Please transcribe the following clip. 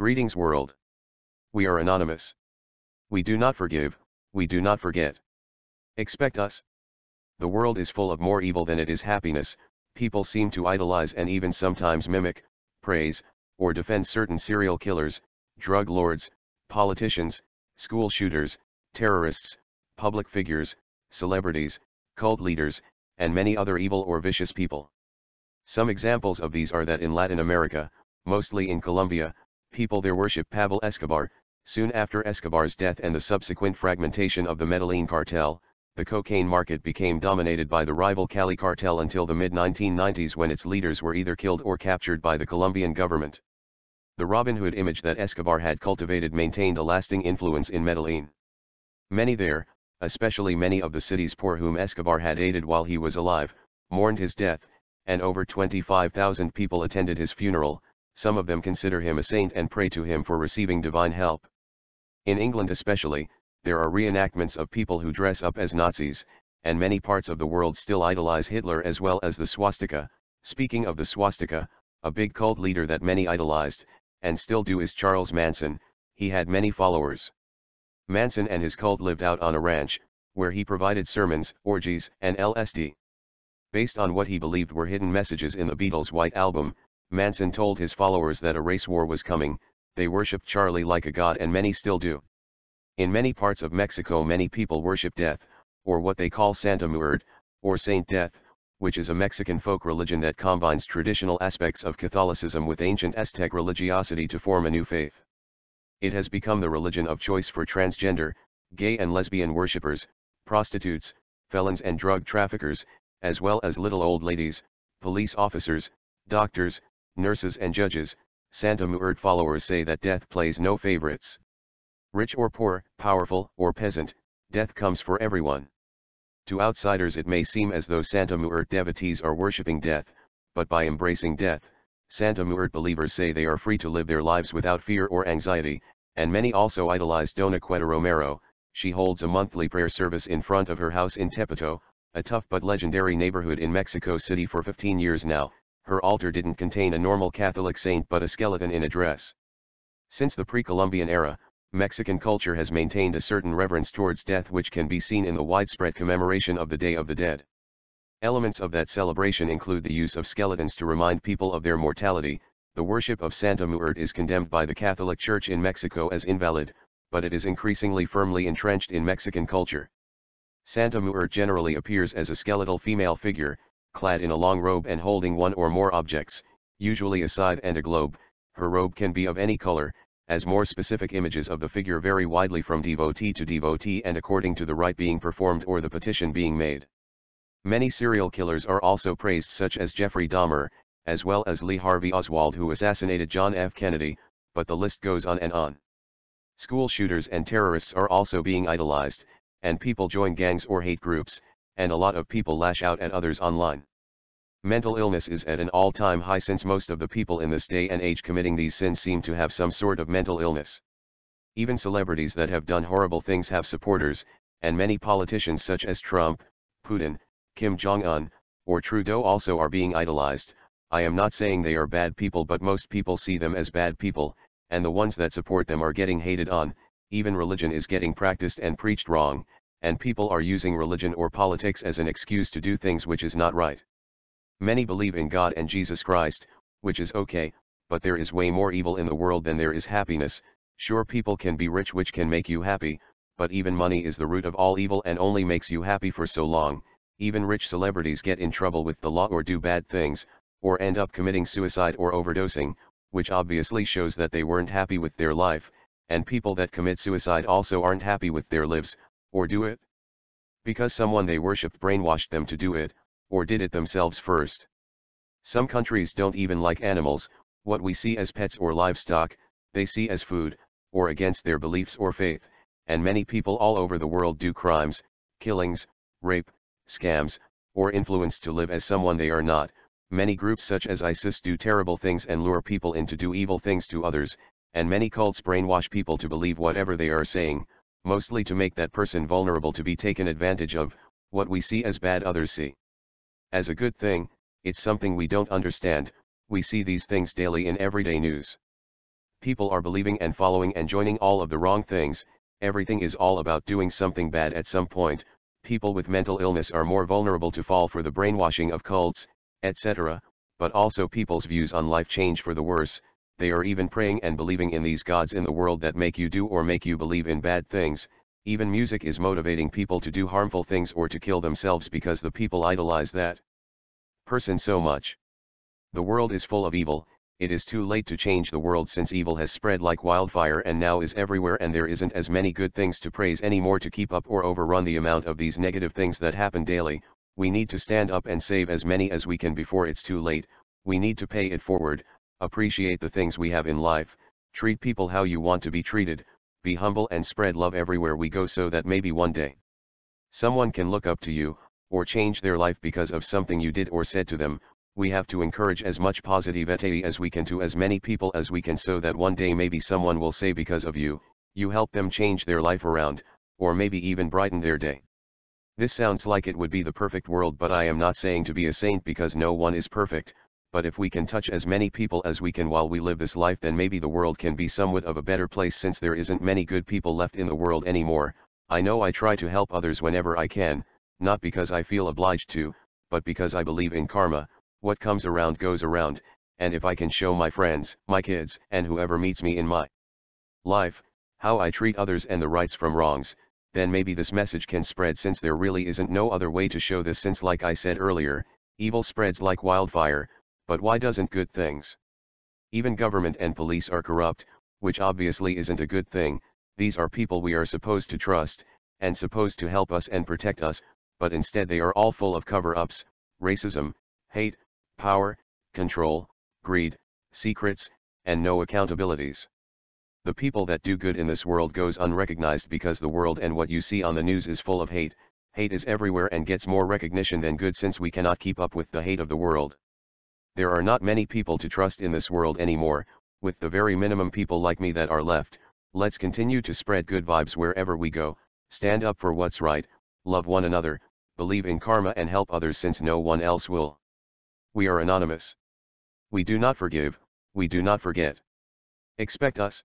Greetings world. We are anonymous. We do not forgive, we do not forget. Expect us. The world is full of more evil than it is happiness, people seem to idolize and even sometimes mimic, praise, or defend certain serial killers, drug lords, politicians, school shooters, terrorists, public figures, celebrities, cult leaders, and many other evil or vicious people. Some examples of these are that in Latin America, mostly in Colombia, people there worship Pablo Escobar, soon after Escobar's death and the subsequent fragmentation of the Medellin cartel, the cocaine market became dominated by the rival Cali cartel until the mid-1990s when its leaders were either killed or captured by the Colombian government. The Robin Hood image that Escobar had cultivated maintained a lasting influence in Medellin. Many there, especially many of the city's poor whom Escobar had aided while he was alive, mourned his death, and over 25,000 people attended his funeral, some of them consider him a saint and pray to him for receiving divine help. In England especially, there are reenactments of people who dress up as Nazis, and many parts of the world still idolize Hitler as well as the swastika. Speaking of the swastika, a big cult leader that many idolized, and still do is Charles Manson, he had many followers. Manson and his cult lived out on a ranch, where he provided sermons, orgies, and LSD. Based on what he believed were hidden messages in the Beatles' White Album, Manson told his followers that a race war was coming, they worshipped Charlie like a god and many still do. In many parts of Mexico many people worship death, or what they call Santa Muerte, or Saint Death, which is a Mexican folk religion that combines traditional aspects of Catholicism with ancient Aztec religiosity to form a new faith. It has become the religion of choice for transgender, gay and lesbian worshippers, prostitutes, felons and drug traffickers, as well as little old ladies, police officers, doctors, nurses and judges, Santa Muert followers say that death plays no favorites. Rich or poor, powerful or peasant, death comes for everyone. To outsiders it may seem as though Santa Muert devotees are worshipping death, but by embracing death, Santa Muert believers say they are free to live their lives without fear or anxiety, and many also idolize Dona Queta Romero, she holds a monthly prayer service in front of her house in Tepito, a tough but legendary neighborhood in Mexico City for 15 years now, her altar didn't contain a normal Catholic saint but a skeleton in a dress. Since the pre-Columbian era, Mexican culture has maintained a certain reverence towards death which can be seen in the widespread commemoration of the Day of the Dead. Elements of that celebration include the use of skeletons to remind people of their mortality, the worship of Santa Muerte is condemned by the Catholic Church in Mexico as invalid, but it is increasingly firmly entrenched in Mexican culture. Santa Muerte generally appears as a skeletal female figure, clad in a long robe and holding one or more objects, usually a scythe and a globe, her robe can be of any color, as more specific images of the figure vary widely from devotee to devotee and according to the rite being performed or the petition being made. Many serial killers are also praised such as Jeffrey Dahmer, as well as Lee Harvey Oswald who assassinated John F. Kennedy, but the list goes on and on. School shooters and terrorists are also being idolized, and people join gangs or hate groups, and a lot of people lash out at others online. Mental illness is at an all-time high since most of the people in this day and age committing these sins seem to have some sort of mental illness. Even celebrities that have done horrible things have supporters, and many politicians such as Trump, Putin, Kim Jong-un, or Trudeau also are being idolized, I am not saying they are bad people but most people see them as bad people, and the ones that support them are getting hated on, even religion is getting practiced and preached wrong, and people are using religion or politics as an excuse to do things which is not right. Many believe in God and Jesus Christ, which is okay, but there is way more evil in the world than there is happiness, sure people can be rich which can make you happy, but even money is the root of all evil and only makes you happy for so long, even rich celebrities get in trouble with the law or do bad things, or end up committing suicide or overdosing, which obviously shows that they weren't happy with their life, and people that commit suicide also aren't happy with their lives, or do it? Because someone they worshipped brainwashed them to do it, or did it themselves first. Some countries don't even like animals, what we see as pets or livestock, they see as food, or against their beliefs or faith, and many people all over the world do crimes, killings, rape, scams, or influence to live as someone they are not. Many groups such as ISIS do terrible things and lure people in to do evil things to others, and many cults brainwash people to believe whatever they are saying, mostly to make that person vulnerable to be taken advantage of, what we see as bad others see. As a good thing, it's something we don't understand, we see these things daily in everyday news. People are believing and following and joining all of the wrong things, everything is all about doing something bad at some point, people with mental illness are more vulnerable to fall for the brainwashing of cults, etc., but also people's views on life change for the worse, they are even praying and believing in these gods in the world that make you do or make you believe in bad things, even music is motivating people to do harmful things or to kill themselves because the people idolize that person so much. The world is full of evil, it is too late to change the world since evil has spread like wildfire and now is everywhere and there isn't as many good things to praise anymore to keep up or overrun the amount of these negative things that happen daily, we need to stand up and save as many as we can before it's too late, we need to pay it forward, appreciate the things we have in life, treat people how you want to be treated, be humble and spread love everywhere we go so that maybe one day someone can look up to you, or change their life because of something you did or said to them, we have to encourage as much positivity as we can to as many people as we can so that one day maybe someone will say because of you, you help them change their life around, or maybe even brighten their day. This sounds like it would be the perfect world but I am not saying to be a saint because no one is perfect, but if we can touch as many people as we can while we live this life then maybe the world can be somewhat of a better place since there isn't many good people left in the world anymore, I know I try to help others whenever I can, not because I feel obliged to, but because I believe in karma, what comes around goes around, and if I can show my friends, my kids, and whoever meets me in my life, how I treat others and the rights from wrongs, then maybe this message can spread since there really isn't no other way to show this since like I said earlier, evil spreads like wildfire, but why doesn't good things? Even government and police are corrupt, which obviously isn't a good thing, these are people we are supposed to trust, and supposed to help us and protect us, but instead they are all full of cover-ups, racism, hate, power, control, greed, secrets, and no accountabilities. The people that do good in this world goes unrecognized because the world and what you see on the news is full of hate, hate is everywhere and gets more recognition than good since we cannot keep up with the hate of the world. There are not many people to trust in this world anymore, with the very minimum people like me that are left, let's continue to spread good vibes wherever we go, stand up for what's right, love one another, believe in karma and help others since no one else will. We are anonymous. We do not forgive, we do not forget. Expect us,